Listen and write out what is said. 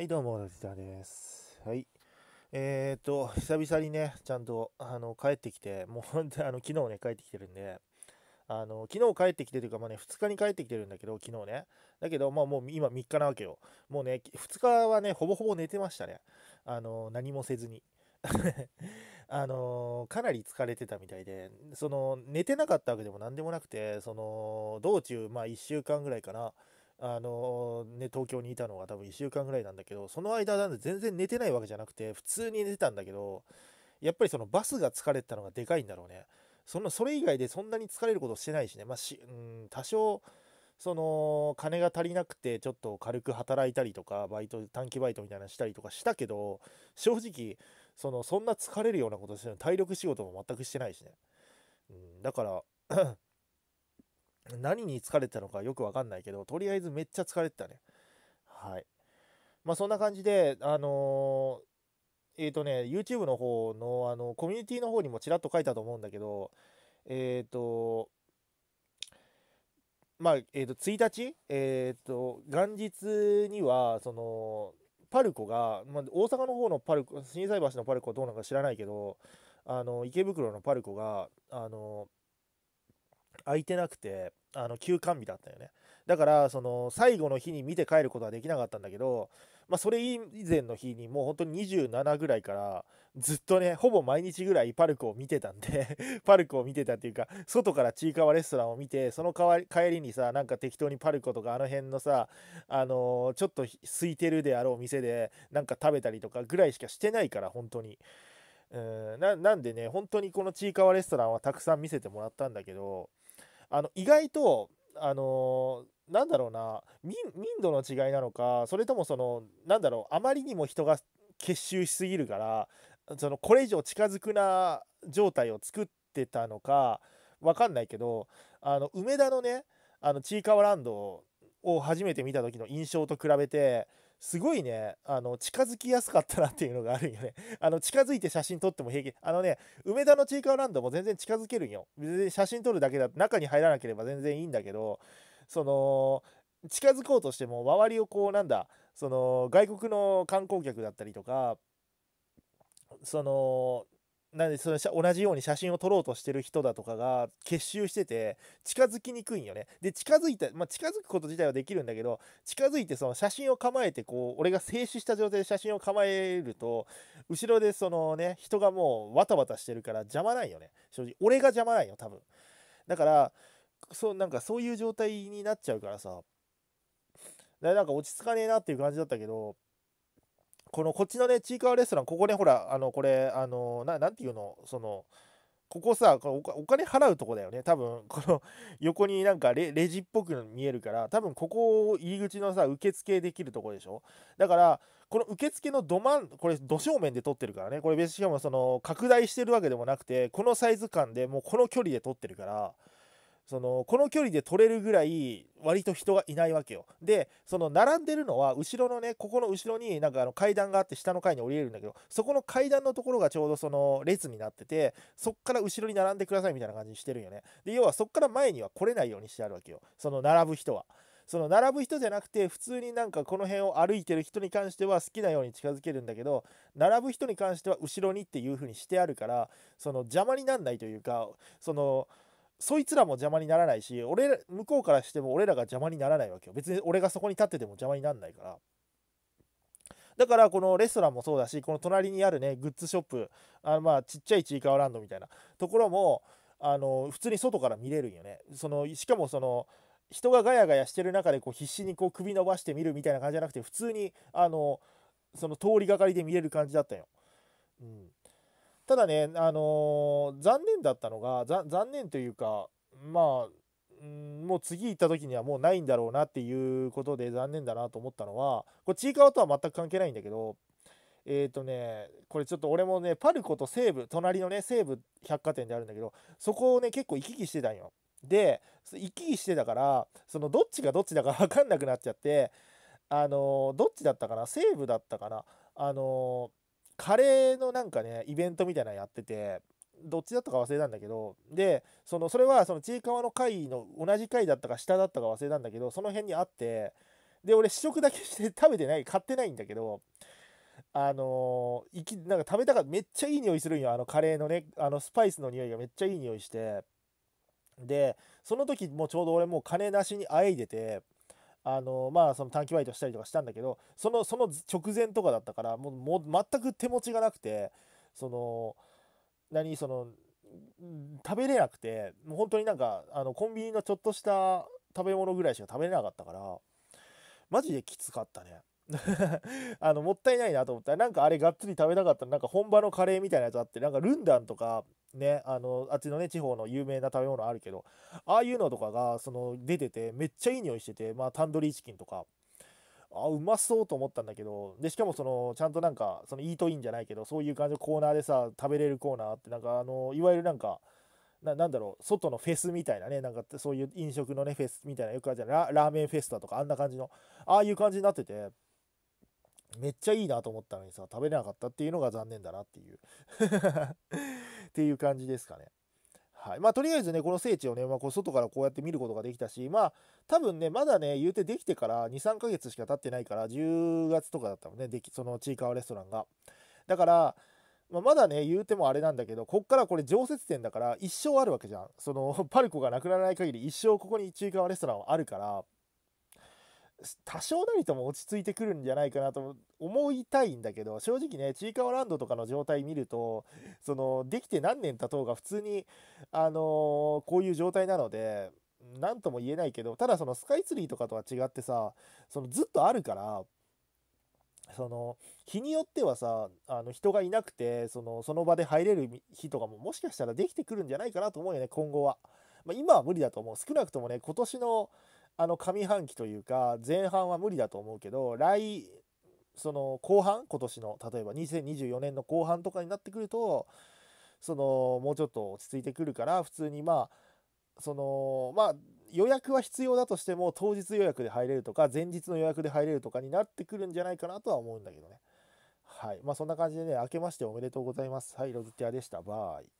はい、どうも、藤田です。はい。えっ、ー、と、久々にね、ちゃんと、あの、帰ってきて、もう本当あの、昨日ね、帰ってきてるんで、あの、昨日帰ってきてというか、まあね、2日に帰ってきてるんだけど、昨日ね。だけど、まあもう今3日なわけよ。もうね、2日はね、ほぼほぼ寝てましたね。あの、何もせずに。あのかなり疲れてたみたいで、その、寝てなかったわけでも何でもなくて、その、道中、まあ1週間ぐらいかな。あのね、東京にいたのが多分1週間ぐらいなんだけど、その間なんで全然寝てないわけじゃなくて、普通に寝てたんだけど、やっぱりそのバスが疲れてたのがでかいんだろうね。そのそれ以外でそんなに疲れることしてないしね、まあ、しうん多少、その金が足りなくてちょっと軽く働いたりとかバイト短期バイトみたいなのしたりとかしたけど正直そのそんな疲れるようなことしてる体力仕事も全くしてないしね、うん、だから何に疲れてたのかよくわかんないけど、とりあえずめっちゃ疲れてたね。はい。まあそんな感じで、あのー、えっ、ー、とね、YouTube の方の、あの、コミュニティの方にもちらっと書いたと思うんだけど、えっ、ー、と、まあ、えっ、と、1日、えっ、と、元日には、その、パルコが、まあ、大阪の方のパルコ、心斎橋のパルコはどうなのか知らないけど、あの、池袋のパルコが、あの、空いてなくてあの休館日だったよねだからその最後の日に見て帰ることはできなかったんだけど、まあ、それ以前の日にもう本当に27ぐらいからずっとねほぼ毎日ぐらいパルクを見てたんで パルクを見てたっていうか外からちいかわレストランを見てその帰りにさなんか適当にパルコとかあの辺のさあのー、ちょっと空いてるであろう店でなんか食べたりとかぐらいしかしてないから本当に。うんななんでね本当にこのちいかわレストランはたくさん見せてもらったんだけどあの意外とあのー、なんだろうな民度の違いなのかそれともそのなんだろうあまりにも人が結集しすぎるからそのこれ以上近づくな状態を作ってたのかわかんないけどあの梅田のねあのちいかわランドを初めて見た時の印象と比べてすごいね、あの、近づきやすかったなっていうのがあるよね。あの、近づいて写真撮っても平気。あのね、梅田のチーカーランドも全然近づけるんよ。全然写真撮るだけだ中に入らなければ全然いいんだけど、その、近づこうとしても周りをこうなんだその外国の観光客だったりとかそのなんでその同じように写真を撮ろうとしてる人だとかが結集してて近づきにくいんよね。で近づいた、まあ、近づくこと自体はできるんだけど近づいてその写真を構えてこう俺が静止した状態で写真を構えると後ろでそのね人がもうわたわたしてるから邪魔ないよね正直俺が邪魔ないよ多分だからそうなんかそういう状態になっちゃうからさだからなんか落ち着かねえなっていう感じだったけどこのこっちのねちいかわレストランここねほらあのこれあのななんていうのそのここさこお金払うとこだよね多分この横になんかレジっぽく見えるから多分ここを入り口のさ受付できるとこでしょだからこの受付のど真んこれど正面で撮ってるからねこれ別にしかもその拡大してるわけでもなくてこのサイズ感でもうこの距離で撮ってるからそのこの距離で取れるぐらい割と人がいないわけよでその並んでるのは後ろのねここの後ろになんかあの階段があって下の階に降りれるんだけどそこの階段のところがちょうどその列になっててそっから後ろに並んでくださいみたいな感じにしてるよねで要はそっから前には来れないようにしてあるわけよその並ぶ人は。その並ぶ人じゃなくて普通になんかこの辺を歩いてる人に関しては好きなように近づけるんだけど並ぶ人に関しては後ろにっていう風にしてあるからその邪魔になんないというかそのそいつらも邪魔にならないし俺向こうからしても俺らが邪魔にならないわけよ別に俺がそこに立ってても邪魔にならないからだからこのレストランもそうだしこの隣にあるねグッズショップあのまあちっちゃいちいかわランドみたいなところもあの普通に外から見れるんよねそのしかもその人がガヤガヤしてる中でこう必死にこう首伸ばして見るみたいな感じじゃなくて普通にあのその通りがかりで見れる感じだったよ、うん、ただね、あのー、残念だったのが、残念というか、まあ、もう次行った時にはもうないんだろうなっていうことで残念だなと思ったのは、これ、ちいかわとは全く関係ないんだけど、えっ、ー、とね、これちょっと俺もね、パルコと西武、隣のね、西武百貨店であるんだけど、そこをね、結構行き来してたんよ。で、行き来してたから、そのどっちがどっちだか分 かんなくなっちゃって、あのー、どっちだったかな西武だったかなあのカレーのなんかねイベントみたいなのやっててどっちだったか忘れたんだけどでそのそれはそのちいかわの会の同じ回だったか下だったか忘れたんだけどその辺にあってで俺試食だけして食べてない買ってないんだけどあのいきなんか食べたかめっちゃいい匂いするんよあのカレーのねあのスパイスの匂いがめっちゃいい匂いしてでその時もちょうど俺もう金なしにあえいでてあのまあその短期バイトしたりとかしたんだけどそのその直前とかだったからもうもう全く手持ちがなくてその何その食べれなくてもう本当になんかあのコンビニのちょっとした食べ物ぐらいしか食べれなかったからマジできつかったね あのもったいないなと思ったらなんかあれがっつり食べたかったなんか本場のカレーみたいなやつあってなんかルンダンとかね、あの、あっちのね、地方の有名な食べ物あるけど、ああいうのとかが、その、出てて、めっちゃいい匂いしてて、まあ、タンドリーチキンとか、あ、うまそうと思ったんだけど、で、しかもその、ちゃんとなんか、その、イートインじゃないけど、そういう感じのコーナーでさ、食べれるコーナーって、なんか、あの、いわゆるなんか、ななんだろう、外のフェスみたいなね、なんかそういう飲食のね、フェスみたいな、よくあるじゃん、ラーメンフェスタとか、あんな感じの、ああいう感じになってて、めっちゃいいなと思ったのにさ、食べれなかったっていうのが残念だなっていうっていう感じですかね。はいまあ、とりあえずね、この聖地をね、まあ、こう外からこうやって見ることができたし、まあ、多分ね、まだね、言うてできてから2、3ヶ月しか経ってないから、10月とかだったもんね、できそのちいかわレストランが。だから、まあ、まだね、言うてもあれなんだけど、こっからこれ常設店だから、一生あるわけじゃん。その、パルコがなくならない限り、一生ここにちいかわレストランはあるから、多少なりとも落ち着いてくるんじゃないかなと思いたいんだけど正直ねちいかわランドとかの状態見るとそのできて何年経とうが普通にあのー、こういう状態なので何とも言えないけどただそのスカイツリーとかとは違ってさそのずっとあるからその日によってはさあの人がいなくてそのその場で入れる日とかももしかしたらできてくるんじゃないかなと思うよね今後は。まあ、今は無理だと思う少なくともね今年のあの上半期というか前半は無理だと思うけど来その後半今年の例えば2024年の後半とかになってくるとそのもうちょっと落ち着いてくるから普通にまあそのまあ予約は必要だとしても当日予約で入れるとか前日の予約で入れるとかになってくるんじゃないかなとは思うんだけどねはいまあそんな感じでね明けましておめでとうございますはいロズティアでしたバイ